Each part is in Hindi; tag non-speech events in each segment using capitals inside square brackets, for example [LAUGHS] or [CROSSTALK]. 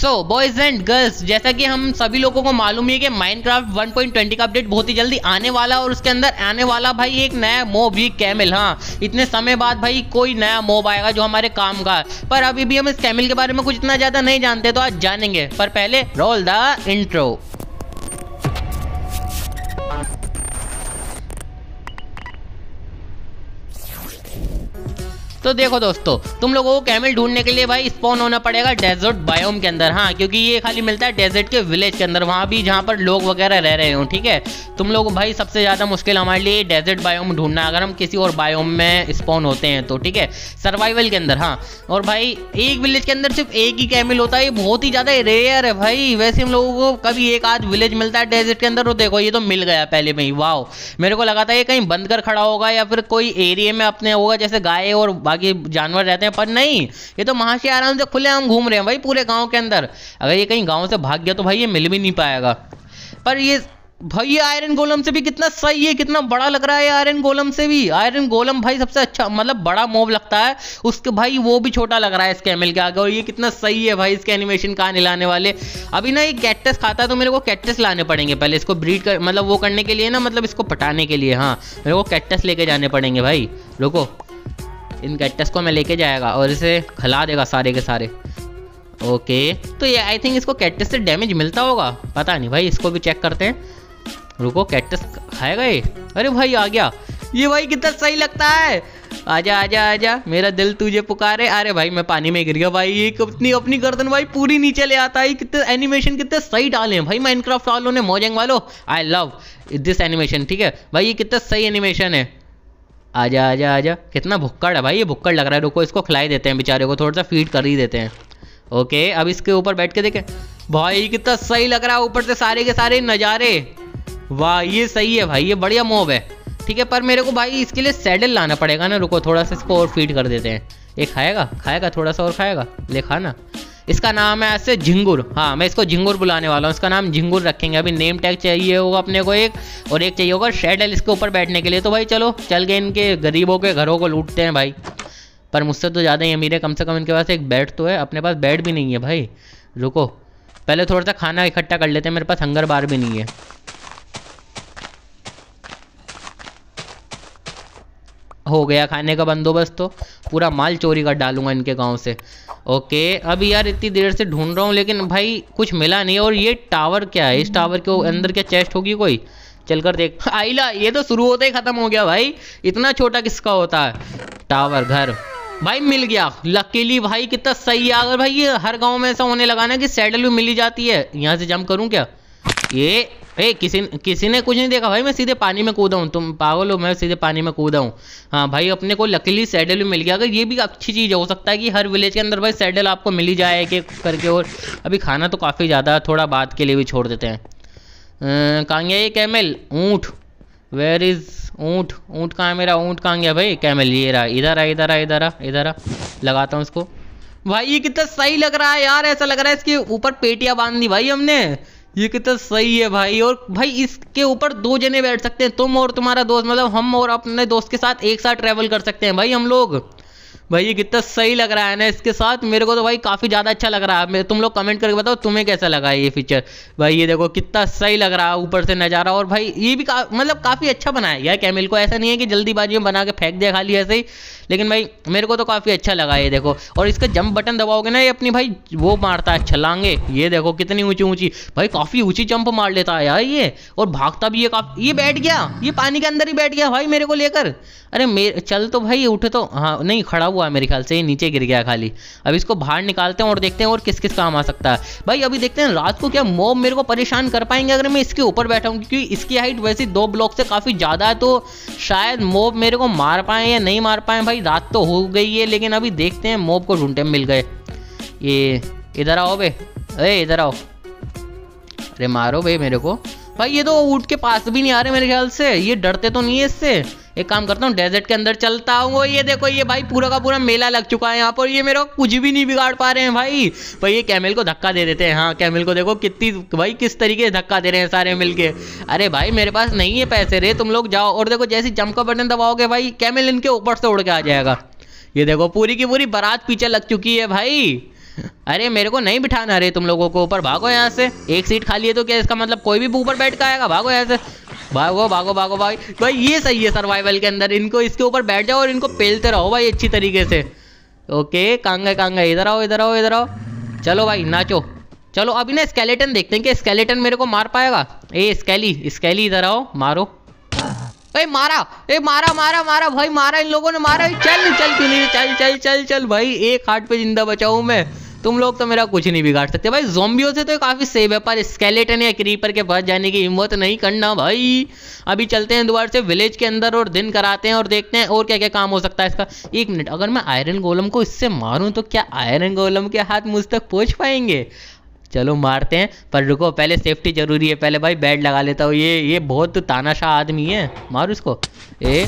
सो बॉयज एंड गर्ल्स जैसा कि हम सभी लोगों को मालूम है कि माइनक्राफ्ट 1.20 का अपडेट बहुत ही जल्दी आने वाला और उसके अंदर आने वाला भाई एक नया मोब ये कैमिल हाँ इतने समय बाद भाई कोई नया मोब आएगा जो हमारे काम का पर अभी भी हम इस कैमिल के बारे में कुछ इतना ज़्यादा नहीं जानते तो आज जानेंगे पर पहले रोल द इंट्रो तो देखो दोस्तों तुम लोगों को कैमल ढूंढने के लिए भाई स्पॉन होना पड़ेगा डेजर्ट बायोम के अंदर हाँ क्योंकि ये खाली मिलता है डेजर्ट के विलेज के अंदर वहाँ भी जहाँ पर लोग वगैरह रह रहे हो ठीक है तुम लोग भाई सबसे ज़्यादा मुश्किल हमारे लिए डेजर्ट बायोम ढूंढना अगर हम किसी और बायोम में स्पॉन होते हैं तो ठीक है सर्वाइवल के अंदर हाँ और भाई एक विलेज के अंदर सिर्फ एक ही कैमिल होता है ये बहुत ही ज़्यादा रेयर है भाई वैसे हम लोगों को कभी एक आध विलेज मिलता है डेजर्ट के अंदर तो देखो ये तो मिल गया पहले में ही वाह मेरे को लगा था ये कहीं बंद कर खड़ा होगा या फिर कोई एरिया में अपने होगा जैसे गाय और बाकी जानवर रहते हैं पर नहीं ये तो महाशय आराम से खुले खुलेआम घूम रहे हैं भाई पूरे गाँव के अंदर अगर ये कहीं गाँव से भाग गया तो भाई ये मिल भी नहीं पाएगा पर ये भाई आयरन गोलम से भी कितना सही है कितना बड़ा लग रहा है आयरन गोलम से भी आयरन गोलम भाई सबसे अच्छा मतलब बड़ा मोव लगता है उसके भाई वो भी छोटा लग रहा है इसके एमएल के आगे और ये कितना सही है भाई इसके एनिमेशन कहाँ निलाने वाले अभी ना ये कैक्टस खाता है तो मेरे को कैक्टस लाने पड़ेंगे पहले इसको ब्रीड कर मतलब वो करने के लिए ना मतलब इसको पटाने के लिए हाँ मेरे को कैक्टस लेके जाने पड़ेंगे भाई रुको इन कैक्टस को मैं लेके जाएगा और इसे खिला देगा सारे के सारे ओके तो ये आई थिंक इसको कैक्टस से डैमेज मिलता होगा पता नहीं भाई इसको भी चेक करते हैं रुको कैक्टस खाएगा ये अरे भाई आ गया ये भाई कितना सही लगता है आजा आजा आजा मेरा दिल तुझे पुकारे अरे भाई मैं पानी में गिर गया भाई ये अपनी अपनी गर्दन भाई पूरी नीचे ले आता है कितने एनिमेशन कितने सही डाले हैं भाई माइनक्राफ्ट वालों ने मोजेंग वालों आई लव दिस एनिमेशन ठीक है भाई ये कितना सही एनिमेशन है आजा आजा आजा कितना भुक्कड़ है भाई ये भुक्कड़ लग रहा है रुको इसको खिलाई देते हैं बेचारे को थोड़ा सा फीड कर ही देते हैं ओके अब इसके ऊपर बैठ के देखें भाई कितना सही लग रहा है ऊपर से सारे के सारे नज़ारे वाह ये सही है भाई ये बढ़िया मोब है ठीक है पर मेरे को भाई इसके लिए सैडल लाना पड़ेगा ना रुको थोड़ा सा इसको और फीड कर देते हैं ये खाएगा खाएगा थोड़ा सा और खाएगा ले खाना इसका नाम है ऐसे झिंगुर हाँ मैं इसको झिंगुर बुलाने वाला हूँ इसका नाम झिंगुर रखेंगे अभी नेम टैग चाहिए होगा अपने को एक और एक चाहिए होगा शेडल इसके ऊपर बैठने के लिए तो भाई चलो चल के इनके गरीबों के घरों को लूटते हैं भाई पर मुझसे तो ज़्यादा ही अमीर है कम से कम इनके पास एक बेड तो है अपने पास बेड भी नहीं है भाई रुको पहले थोड़ा सा खाना इकट्ठा कर लेते हैं मेरे पास हंगर बार भी नहीं है हो गया खाने का बंदोबस्त तो पूरा माल चोरी कर डालूंगा इनके गांव से ओके अब यार इतनी देर से ढूंढ रहा हूँ लेकिन भाई कुछ मिला नहीं और ये टावर क्या है इस टावर के अंदर क्या चेस्ट होगी कोई चल कर देख [LAUGHS] आइला ये तो शुरू होते ही ख़त्म हो गया भाई इतना छोटा किसका होता है टावर घर भाई मिल गया लकीली भाई कितना सही है अगर भाई ये हर गांव में ऐसा होने लगा ना कि सैडल भी मिली जाती है यहाँ से जंप करूँ क्या ये ए किसी किसी ने कुछ नहीं देखा भाई मैं सीधे पानी में कूदा हूँ तुम पागल हो मैं सीधे पानी में कूदा हूँ हाँ भाई अपने को लकीली सैडल भी मिल गया अगर ये भी अच्छी चीज़ हो सकता है कि हर विलेज के अंदर भाई सैडल आपको मिल ही जाए एक करके और अभी खाना तो काफ़ी ज़्यादा थोड़ा बात के लिए भी छोड़ देते हैं कांगे ये कैमल ऊँट वेयर इज़ ऊँट ऊँट कहाँ मेरा ऊँट कहाँ गया भाई कैमल ये रहा इधर आ इधर आ इधर आ इधर आ लगाता हूँ इसको भाई ये कितना सही लग रहा है यार ऐसा लग रहा है इसके ऊपर पेटियाँ बांध दी भाई हमने ये कितना सही है भाई और भाई इसके ऊपर दो जने बैठ सकते हैं तुम और तुम्हारा दोस्त मतलब हम और अपने दोस्त के साथ एक साथ ट्रैवल कर सकते हैं भाई हम लोग भाई ये कितना सही लग रहा है ना इसके साथ मेरे को तो भाई काफ़ी ज़्यादा अच्छा लग रहा है तुम लोग कमेंट करके बताओ तुम्हें कैसा लगा ये फीचर भाई ये देखो कितना सही लग रहा है ऊपर से नज़ारा और भाई ये भी का, मतलब काफ़ी अच्छा बनाया यार कैमिल को ऐसा नहीं है कि जल्दीबाजी में बना के फेंक दिया खाली ऐसे ही लेकिन भाई मेरे को तो काफ़ी अच्छा लगा ये देखो और इसका जंप बटन दबाओगे ना ये अपनी भाई वो मारता है छलांगे ये देखो कितनी ऊँची ऊँची भाई काफ़ी ऊँची जंप मार लेता है यार ये और भागता भी ये काफ़ी ये बैठ गया ये पानी के अंदर ही बैठ गया भाई मेरे को लेकर अरे मेरे चल तो भाई उठे तो हाँ नहीं खड़ा हुआ है मेरे ख्याल से नीचे गिर गया खाली अब इसको बाहर निकालते हैं और देखते हैं और किस किस काम आ सकता है भाई अभी देखते हैं रात को क्या मोब मेरे को परेशान कर पाएंगे अगर मैं इसके ऊपर बैठा हूँ क्योंकि इसकी हाइट वैसे दो ब्लॉक से काफ़ी ज़्यादा है तो शायद मोब मेरे को मार पाए या नहीं मार पाए भाई रात तो हो गई है लेकिन अभी देखते हैं मोब को ढूंढे मिल गए ये इधर आओ बे अरे इधर आओ अरे मारो भाई मेरे को भाई ये तो उठ के पास भी नहीं आ रहे मेरे ख्याल से ये डरते तो नहीं है इससे एक काम करता हूँ डेजर्ट के अंदर चलता हूँ ये देखो ये भाई पूरा का पूरा मेला लग चुका है यहाँ पर ये मेरा कुछ भी नहीं बिगाड़ पा रहे हैं भाई भाई ये कैमिल को धक्का दे देते हैं हाँ कैमिल को देखो कितनी भाई किस तरीके से धक्का दे रहे हैं सारे मिल के अरे भाई मेरे पास नहीं है पैसे रे तुम लोग जाओ और देखो जैसे जम का बटन दबाओगे भाई कैमिल इनके ऊपर से उड़ के आ जाएगा ये देखो पूरी की पूरी बारात पीछे लग चुकी है भाई अरे मेरे को नहीं बिठाना रे तुम लोगों को ऊपर भागो यहाँ से एक सीट खाली है तो क्या इसका मतलब कोई भी ऊपर बैठ कर आएगा भागो यहाँ से भागो भागो भागो भाई भाई ये सही है सर्वाइवल के अंदर इनको इसके ऊपर बैठ जाओ और इनको पेलते रहो भाई अच्छी तरीके से ओके कांगे कांगे इधर आओ इधर आओ इधर आओ चलो भाई नाचो चलो अभी ना स्केलेटन देखते हैं कि स्केलेटन मेरे को मार पाएगा ए स्केली स्केली इधर आओ मारो ए मारा ए मारा मारा मारा भाई मारा इन लोगों ने मारा चल चल क्यों नहीं चल चल चल चल भाई एक हाथ पे जिंदा बचाऊ मैं तुम लोग तो मेरा कुछ नहीं बिगाड़ सकते भाई जोम्बियो से तो काफ़ी सेफ है पर स्केलेटन या क्रीपर के पास जाने की हिम्मत नहीं करना भाई अभी चलते हैं दोबारा से विलेज के अंदर और दिन कराते हैं और देखते हैं और क्या क्या काम हो सकता है इसका एक मिनट अगर मैं आयरन गोलम को इससे मारूँ तो क्या आयरन गोलम के हाथ मुझ तक पहुँच पाएंगे चलो मारते हैं पर रुको पहले सेफ्टी जरूरी है पहले भाई बेड लगा लेता हूँ ये ये बहुत तानाशाह आदमी है मारो इसको ए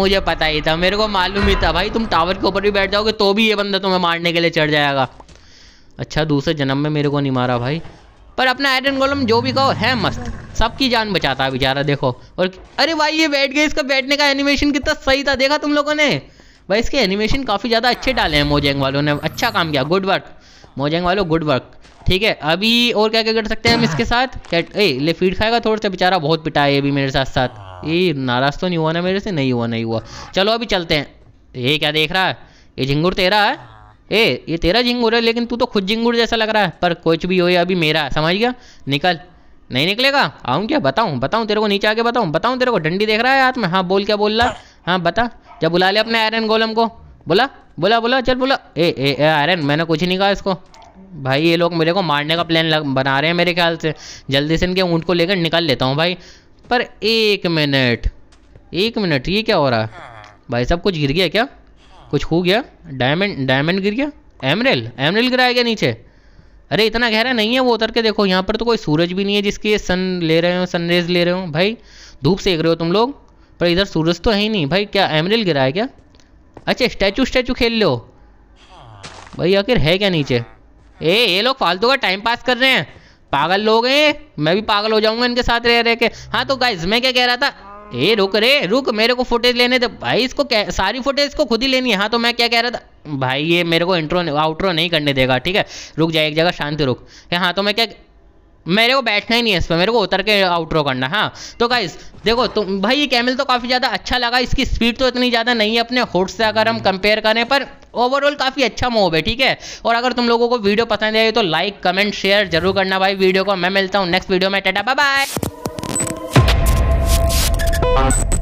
मुझे पता ही था मेरे को मालूम ही था भाई तुम टावर के ऊपर भी बैठ जाओगे तो भी ये बंदा तुम्हें मारने के लिए चढ़ जाएगा अच्छा दूसरे जन्म में मेरे को नहीं मारा भाई पर अपना आयरन गोलम जो भी कहो है मस्त सबकी जान बचाता है बेचारा देखो और अरे भाई ये बैठ गए इसका बैठने का एनिमेशन कितना सही था देखा तुम लोगों ने भाई इसके एनिमेशन काफ़ी ज़्यादा अच्छे डाले हैं मोजेंग वालों ने अच्छा काम किया गुड वर्क मोजेंग वालों गुड वर्क ठीक है अभी और क्या क्या कर सकते हैं हम इसके साथ कैट ए ले फीड खाएगा थोड़ा सा बेचारा बहुत पिटा है ये भी मेरे साथ साथ ये नाराज़ तो नहीं हुआ ना मेरे से नहीं हुआ नहीं हुआ चलो अभी चलते हैं ये क्या देख रहा है ये झिंगुर तेरा है ए ये तेरा झिंगूर है लेकिन तू तो खुद झिंगूर जैसा लग रहा है पर कुछ भी हो या अभी मेरा समझ गया निकल नहीं निकलेगा आऊँ क्या बताऊँ बताऊँ तेरे को नीचे आके बताऊँ बताऊँ तेरे को डंडी देख रहा है हाथ में हाँ बोल क्या बोल रहा है हाँ बता जब बुला ले अपने आयरन गोलम को बोला बोला बोला चल बोला ए ए आयरन मैंने कुछ नहीं कहा इसको भाई ये लोग मेरे को मारने का प्लान लग, बना रहे हैं मेरे ख्याल से जल्दी से इनके ऊँट को लेकर निकाल लेता हूँ भाई पर एक मिनट एक मिनट ये क्या हो रहा है हाँ। भाई सब कुछ गिर गया क्या कुछ हो गया डायमंड डायमंड गिर गया एमरेल एमरेल गिराया गया नीचे अरे इतना गहरा नहीं है वो उतर के देखो यहाँ पर तो कोई सूरज भी नहीं है जिसकी सन ले रहे हो सनरेज ले रहे हो भाई धूप सेक रहे हो तुम लोग पर इधर सूरज तो है ही नहीं भाई क्या एमरेल गिराया क्या अच्छा स्टैचू स्टैचू खेल लो भाई आखिर है क्या नीचे ए ये लोग फालतू का टाइम पास कर रहे हैं पागल लोग हैं मैं भी पागल हो जाऊंगा इनके साथ रह रह के हाँ तो गाइज मैं क्या कह रहा था ए रुक रे रुक मेरे को फुटेज लेने दे भाई इसको सारी फुटेज को खुद ही लेनी है हाँ तो मैं क्या कह रहा था भाई ये मेरे को इंट्रो आउट्रो नहीं करने देगा ठीक है रुक जाए एक जगह शांति रुक हाँ तो मैं क्या मेरे को बैठना ही नहीं है इस पर मेरे को उतर के आउटरो करना हाँ तो गाइस देखो तुम तो, भाई ये कैमल तो काफ़ी ज़्यादा अच्छा लगा इसकी स्पीड तो इतनी ज़्यादा नहीं है अपने होट से अगर हम कंपेयर करें पर ओवरऑल काफ़ी अच्छा मूव है ठीक है और अगर तुम लोगों को वीडियो पसंद आई तो लाइक कमेंट शेयर जरूर करना भाई वीडियो को मैं मिलता हूँ नेक्स्ट वीडियो में टाटा बाय बाय Thank you.